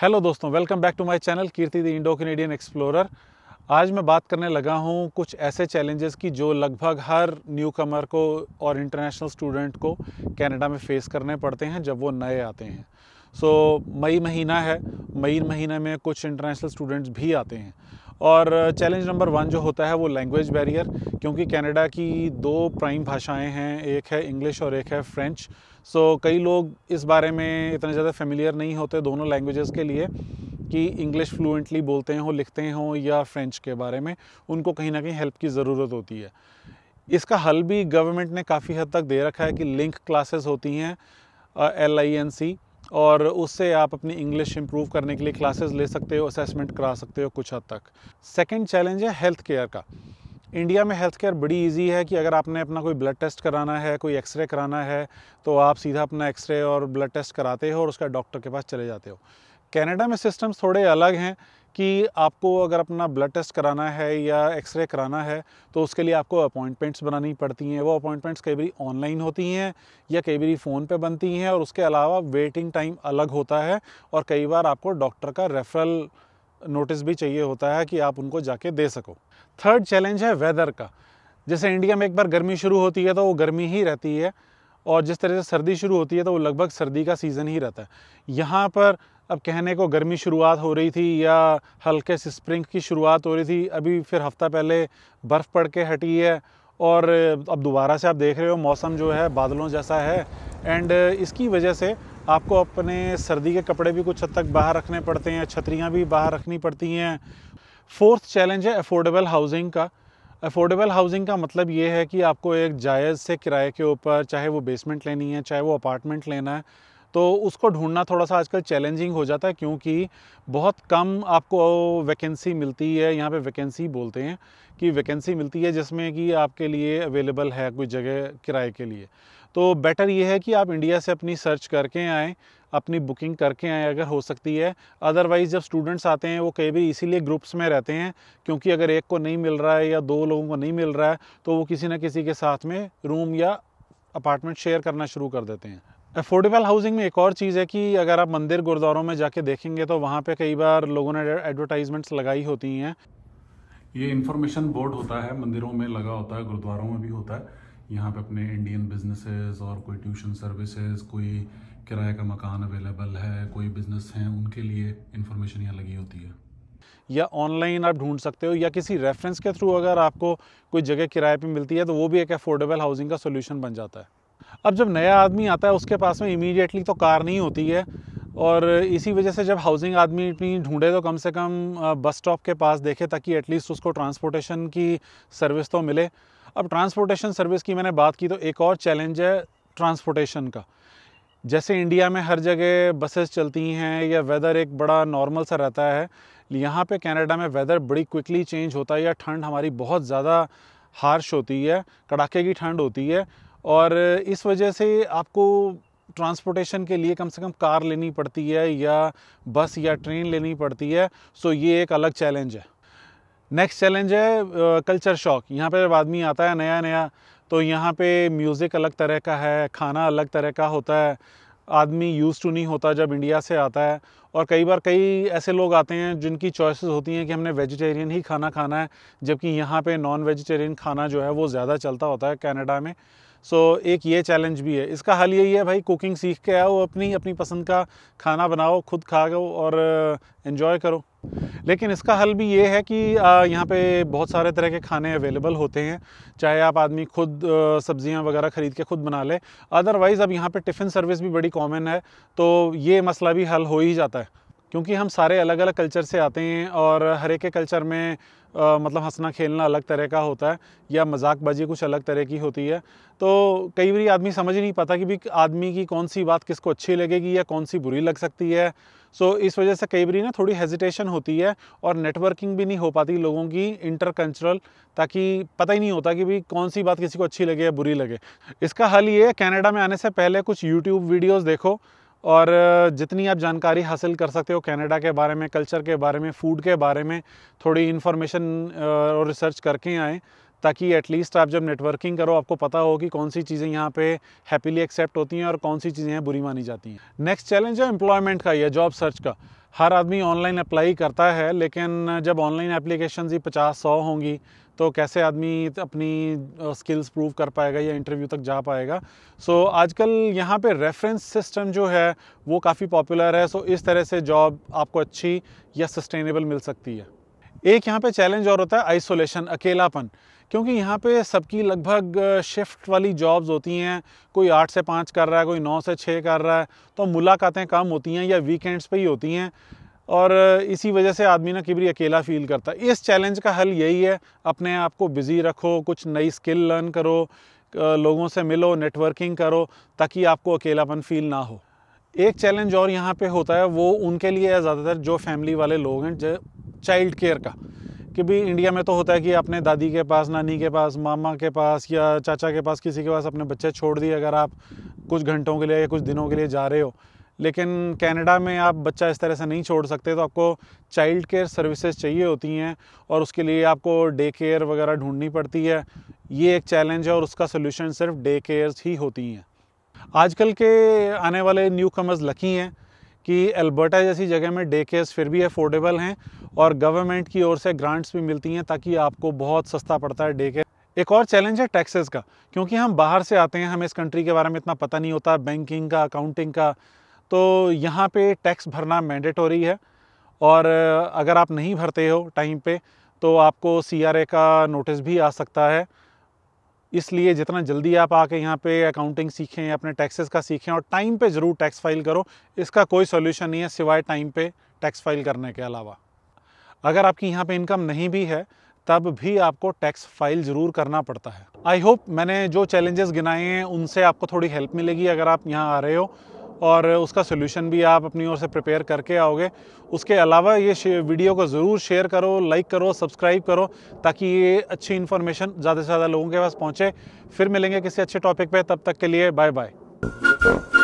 hello दोस्तों welcome back to my channel Kirti the Indo Canadian explorer आज मैं बात करने लगा हूं कुछ ऐसे चैलेंजेस की जो लगभग हर न्यू कमर को और इंटरनेशनल स्टूडेंट को कनाडा में फ़ेस करने पड़ते हैं जब वो नए आते हैं सो so, मई महीना है मई महीने में कुछ इंटरनेशनल स्टूडेंट्स भी आते हैं और चैलेंज नंबर वन जो होता है वो लैंग्वेज बैरियर क्योंकि कनाडा की दो प्राइम भाषाएं हैं एक है इंग्लिश और एक है फ्रेंच सो so, कई लोग इस बारे में इतने ज़्यादा फेमिलियर नहीं होते दोनों लैंग्वेजेस के लिए कि इंग्लिश फ्लुएंटली बोलते हों लिखते हों या फ्रेंच के बारे में उनको कहीं ना कहीं हेल्प की ज़रूरत होती है इसका हल भी गवर्नमेंट ने काफ़ी हद तक दे रखा है कि लिंक क्लासेस होती हैं एल आई एन सी और उससे आप अपनी इंग्लिश इम्प्रूव करने के लिए क्लासेस ले सकते हो असेसमेंट करा सकते हो कुछ हद तक सेकेंड चैलेंज है हेल्थ केयर का इंडिया में हेल्थ केयर बड़ी इजी है कि अगर आपने अपना कोई ब्लड टेस्ट कराना है कोई एक्सरे कराना है तो आप सीधा अपना एक्सरे और ब्लड टेस्ट कराते हो और उसका डॉक्टर के पास चले जाते हो कनाडा में सिस्टम्स थोड़े अलग हैं कि आपको अगर अपना ब्लड टेस्ट कराना है या एक्सरे कराना है तो उसके लिए आपको अपॉइंटमेंट्स बनानी पड़ती हैं वो अपॉइंटमेंट्स कई बार ऑनलाइन होती हैं या कई बार फ़ोन पे बनती हैं और उसके अलावा वेटिंग टाइम अलग होता है और कई बार आपको डॉक्टर का रेफरल नोटिस भी चाहिए होता है कि आप उनको जाके दे सको थर्ड चैलेंज है वेदर का जैसे इंडिया में एक बार गर्मी शुरू होती है तो वो गर्मी ही रहती है और जिस तरह से सर्दी शुरू होती है तो वो लगभग सर्दी का सीज़न ही रहता है यहाँ पर अब कहने को गर्मी शुरुआत हो रही थी या हल्के से स्प्रिंग की शुरुआत हो रही थी अभी फिर हफ्ता पहले बर्फ़ पड़ के हटी है और अब दोबारा से आप देख रहे हो मौसम जो है बादलों जैसा है एंड इसकी वजह से आपको अपने सर्दी के कपड़े भी कुछ हद तक बाहर रखने पड़ते हैं छतरियाँ भी बाहर रखनी पड़ती हैं फोर्थ चैलेंज है अफोर्डेबल हाउसिंग का अफोर्डेबल हाउसिंग का मतलब ये है कि आपको एक जायज़ से किराए के ऊपर चाहे वो बेसमेंट लेनी है चाहे वो अपार्टमेंट लेना है तो उसको ढूंढना थोड़ा सा आजकल चैलेंजिंग हो जाता है क्योंकि बहुत कम आपको वैकेंसी मिलती है यहाँ पे वैकेंसी बोलते हैं कि वैकेंसी मिलती है जिसमें कि आपके लिए अवेलेबल है कोई जगह किराए के लिए तो बेटर ये है कि आप इंडिया से अपनी सर्च करके आएँ अपनी बुकिंग करके आएँ अगर हो सकती है अदरवाइज़ जब स्टूडेंट्स आते हैं वो कई भी इसीलिए ग्रुप्स में रहते हैं क्योंकि अगर एक को नहीं मिल रहा है या दो लोगों को नहीं मिल रहा है तो वो किसी न किसी के साथ में रूम या अपार्टमेंट शेयर करना शुरू कर देते हैं अफोर्डेबल हाउसिंग में एक और चीज़ है कि अगर आप मंदिर गुरुद्वारों में जाके देखेंगे तो वहाँ पे कई बार लोगों ने एडवर्टाइजमेंट्स लगाई होती हैं ये इंफॉर्मेशन बोर्ड होता है मंदिरों में लगा होता है गुरुद्वारों में भी होता है यहाँ पे अपने इंडियन बिजनेसेस और कोई ट्यूशन सर्विसेज कोई किराए का मकान अवेलेबल है कोई बिजनेस हैं उनके लिए इन्फॉर्मेशन यहाँ लगी होती है या ऑनलाइन आप ढूंढ सकते हो या किसी रेफरेंस के थ्रू अगर आपको कोई जगह किराए पे मिलती है तो वो भी एक अफोर्डेबल हाउसिंग का सोल्यूशन बन जाता है अब जब नया आदमी आता है उसके पास में इमीडिएटली तो कार नहीं होती है और इसी वजह से जब हाउसिंग आदमी अपनी ढूंढे तो कम से कम बस स्टॉप के पास देखे ताकि एटलीस्ट उसको ट्रांसपोर्टेशन की सर्विस तो मिले अब ट्रांसपोर्टेशन सर्विस की मैंने बात की तो एक और चैलेंज है ट्रांसपोर्टेशन का जैसे इंडिया में हर जगह बसेस चलती हैं या वेदर एक बड़ा नॉर्मल सा रहता है यहाँ पे कनाडा में वेदर बड़ी क्विकली चेंज होता है या ठंड हमारी बहुत ज़्यादा हार्श होती है कड़ाके की ठंड होती है और इस वजह से आपको ट्रांसपोर्टेशन के लिए कम से कम कार लेनी पड़ती है या बस या ट्रेन लेनी पड़ती है सो ये एक अलग चैलेंज है नेक्स्ट चैलेंज है कल्चर शॉक यहाँ पर जब आदमी आता है नया नया तो यहाँ पे म्यूज़िक अलग तरह का है खाना अलग तरह का होता है आदमी यूज़ टू नहीं होता जब इंडिया से आता है और कई बार कई ऐसे लोग आते हैं जिनकी चॉइसेस होती हैं कि हमने वेजिटेरियन ही खाना खाना है जबकि यहाँ पे नॉन वेजिटेरियन खाना जो है वो ज़्यादा चलता होता है कनाडा में सो so, एक ये चैलेंज भी है इसका हल यही है भाई कुकिंग सीख के आओ अपनी अपनी पसंद का खाना बनाओ खुद खा गो और इन्जॉय uh, करो लेकिन इसका हल भी ये है कि uh, यहाँ पे बहुत सारे तरह के खाने अवेलेबल होते हैं चाहे आप आदमी खुद uh, सब्जियाँ वगैरह ख़रीद के खुद बना ले अदरवाइज़ अब यहाँ पे टिफ़िन सर्विस भी बड़ी कॉमन है तो ये मसला भी हल हो ही जाता है क्योंकि हम सारे अलग अलग कल्चर से आते हैं और हर एक कल्चर में आ, मतलब हंसना खेलना अलग तरह का होता है या मजाकबाजी कुछ अलग तरह की होती है तो कई बार आदमी समझ नहीं पाता कि भी आदमी की कौन सी बात किसको अच्छी लगेगी या कौन सी बुरी लग सकती है सो so, इस वजह से कई बार ना थोड़ी हेजिटेशन होती है और नेटवर्किंग भी नहीं हो पाती लोगों की कल्चरल ताकि पता ही नहीं होता कि भी कौन सी बात किसी को अच्छी लगे या बुरी लगे इसका हल ये है कैनेडा में आने से पहले कुछ यूट्यूब वीडियोज़ देखो और जितनी आप जानकारी हासिल कर सकते हो कनाडा के बारे में कल्चर के बारे में फ़ूड के बारे में थोड़ी इन्फॉर्मेशन और रिसर्च करके आएँ ताकि एटलीस्ट आप जब नेटवर्किंग करो आपको पता हो कि कौन सी चीज़ें यहाँ पे हैप्पीली एक्सेप्ट होती हैं और कौन सी चीज़ें हैं बुरी मानी जाती हैं नेक्स्ट चैलेंज है एम्प्लॉयमेंट का या जॉब सर्च का हर आदमी ऑनलाइन अप्लाई करता है लेकिन जब ऑनलाइन एप्लीकेशन ही पचास सौ होंगी तो कैसे आदमी अपनी स्किल्स प्रूव कर पाएगा या इंटरव्यू तक जा पाएगा सो so, आजकल यहाँ पे रेफरेंस सिस्टम जो है वो काफ़ी पॉपुलर है सो so, इस तरह से जॉब आपको अच्छी या सस्टेनेबल मिल सकती है एक यहाँ पे चैलेंज और होता है आइसोलेशन अकेलापन क्योंकि यहाँ पे सबकी लगभग शिफ्ट वाली जॉब्स होती हैं कोई आठ से पाँच कर रहा है कोई नौ से छः कर रहा है तो मुलाकातें कम होती हैं या वीकेंड्स पे ही होती हैं और इसी वजह से आदमी ना किबरी अकेला फील करता है इस चैलेंज का हल यही है अपने आप को बिज़ी रखो कुछ नई स्किल लर्न करो लोगों से मिलो नेटवर्किंग करो ताकि आपको अकेलापन फील ना हो एक चैलेंज और यहाँ पे होता है वो उनके लिए है ज़्यादातर जो फैमिली वाले लोग हैं जो चाइल्ड केयर का कि भी इंडिया में तो होता है कि अपने दादी के पास नानी के पास मामा के पास या चाचा के पास किसी के पास अपने बच्चे छोड़ दिए अगर आप कुछ घंटों के लिए या कुछ दिनों के लिए जा रहे हो लेकिन कनाडा में आप बच्चा इस तरह से नहीं छोड़ सकते तो आपको चाइल्ड केयर सर्विसेज चाहिए होती हैं और उसके लिए आपको डे केयर वगैरह ढूंढनी पड़ती है ये एक चैलेंज है और उसका सोल्यूशन सिर्फ डे केयर्स ही होती हैं आजकल के आने वाले न्यू कमर्स लकी हैं कि अल्बर्टा जैसी जगह में डे केयर्स फिर भी अफोर्डेबल हैं और गवर्नमेंट की ओर से ग्रांट्स भी मिलती हैं ताकि आपको बहुत सस्ता पड़ता है डे केयर एक और चैलेंज है टैक्सेस का क्योंकि हम बाहर से आते हैं हमें इस कंट्री के बारे में इतना पता नहीं होता बैंकिंग का अकाउंटिंग का तो यहाँ पे टैक्स भरना मैंडेटोरी है और अगर आप नहीं भरते हो टाइम पे तो आपको सी का नोटिस भी आ सकता है इसलिए जितना जल्दी आप आके यहाँ पे अकाउंटिंग सीखें अपने टैक्सेस का सीखें और टाइम पे ज़रूर टैक्स फाइल करो इसका कोई सोल्यूशन नहीं है सिवाय टाइम पे टैक्स फाइल करने के अलावा अगर आपकी यहाँ पे इनकम नहीं भी है तब भी आपको टैक्स फाइल ज़रूर करना पड़ता है आई होप मैंने जो चैलेंजेस गिनाए हैं उनसे आपको थोड़ी हेल्प मिलेगी अगर आप यहाँ आ रहे हो और उसका सोल्यूशन भी आप अपनी ओर से प्रिपेयर करके आओगे उसके अलावा ये वीडियो को ज़रूर शेयर करो लाइक करो सब्सक्राइब करो ताकि ये अच्छी इन्फॉर्मेशन ज़्यादा से ज़्यादा लोगों के पास पहुँचे फिर मिलेंगे किसी अच्छे टॉपिक पर तब तक के लिए बाय बाय